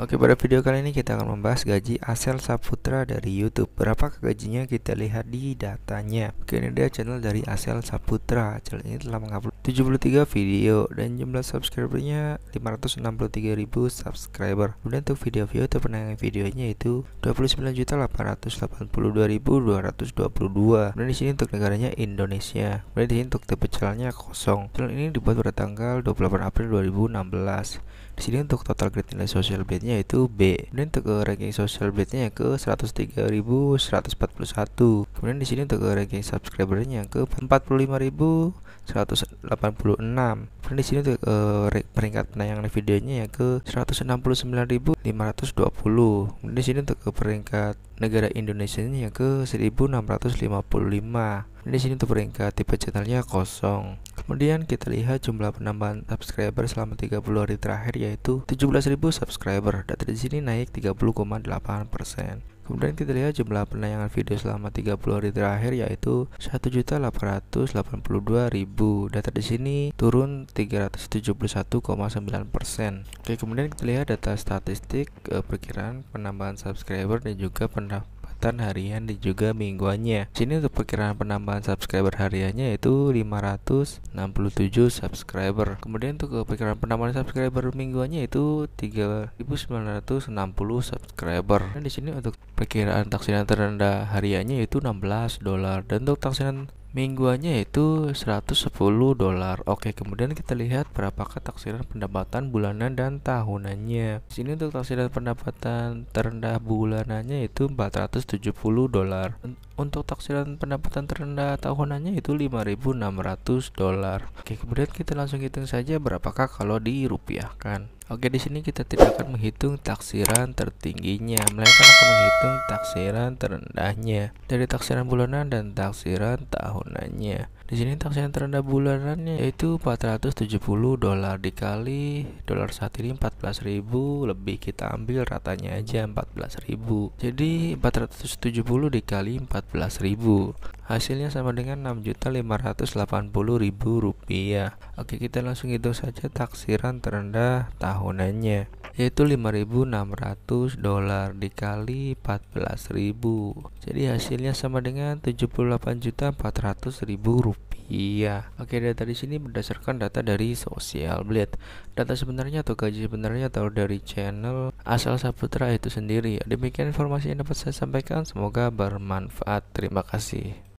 Oke pada video kali ini kita akan membahas gaji Asel Saputra dari YouTube. Berapa gajinya kita lihat di datanya. Oke ini dia channel dari Asel Saputra. Channel ini telah mengupload 73 video dan jumlah subscribernya 563.000 subscriber. Kemudian untuk video-video atau penayangan videonya itu 29.882.222. Kemudian di sini untuk negaranya Indonesia. Kemudian di sini untuk tipe channelnya kosong. Channel ini dibuat pada tanggal 28 April 2016. Di sini untuk total kredit nilai sosial media nya yaitu B kemudian untuk ke ranking social blade-nya yang ke 103.141 kemudian di sini untuk ke ranking subscribernya yang ke 45.186 kemudian di sini untuk peringkat penayangan videonya yang ke 169.520 kemudian di sini untuk peringkat negara Indonesia ini yang ke 1655 di sini untuk peringkat tipe channelnya kosong kemudian kita lihat jumlah penambahan subscriber selama 30 hari terakhir yaitu 17.000 subscriber data di sini naik 30,8% Kemudian kita lihat jumlah penayangan video selama 30 hari terakhir yaitu 1.882.000. Data di sini turun 371,9%. Oke, kemudian kita lihat data statistik eh, perkiraan penambahan subscriber dan juga pendapat updatean harian dan juga mingguannya. Sini untuk perkiraan penambahan subscriber hariannya yaitu 567 subscriber. Kemudian untuk perkiraan penambahan subscriber mingguannya itu 3960 subscriber. Dan di sini untuk perkiraan taksiran terendah hariannya yaitu 16 dolar dan untuk taksiran mingguannya yaitu 110 dolar. Oke, kemudian kita lihat berapakah taksiran pendapatan bulanan dan tahunannya. Di sini untuk taksiran pendapatan terendah bulanannya yaitu 470 dolar untuk taksiran pendapatan terendah tahunannya itu 5.600 dolar. Oke, kemudian kita langsung hitung saja berapakah kalau dirupiahkan. Oke, di sini kita tidak akan menghitung taksiran tertingginya, melainkan akan menghitung taksiran terendahnya dari taksiran bulanan dan taksiran tahunannya. Di sini taksiran terendah bulanannya yaitu 470 dolar dikali dolar saat ini 14.000 lebih kita ambil ratanya aja 14.000. Jadi 470 dikali 14.000 hasilnya sama dengan 6.580.000 rupiah oke kita langsung hitung saja taksiran terendah tahunannya yaitu 5.600 dolar dikali 14.000 jadi hasilnya sama dengan 78.400.000 rupiah Iya, oke data di sini berdasarkan data dari Social Blade. Data sebenarnya atau gaji sebenarnya atau dari channel asal Saputra itu sendiri. Demikian informasi yang dapat saya sampaikan, semoga bermanfaat. Terima kasih.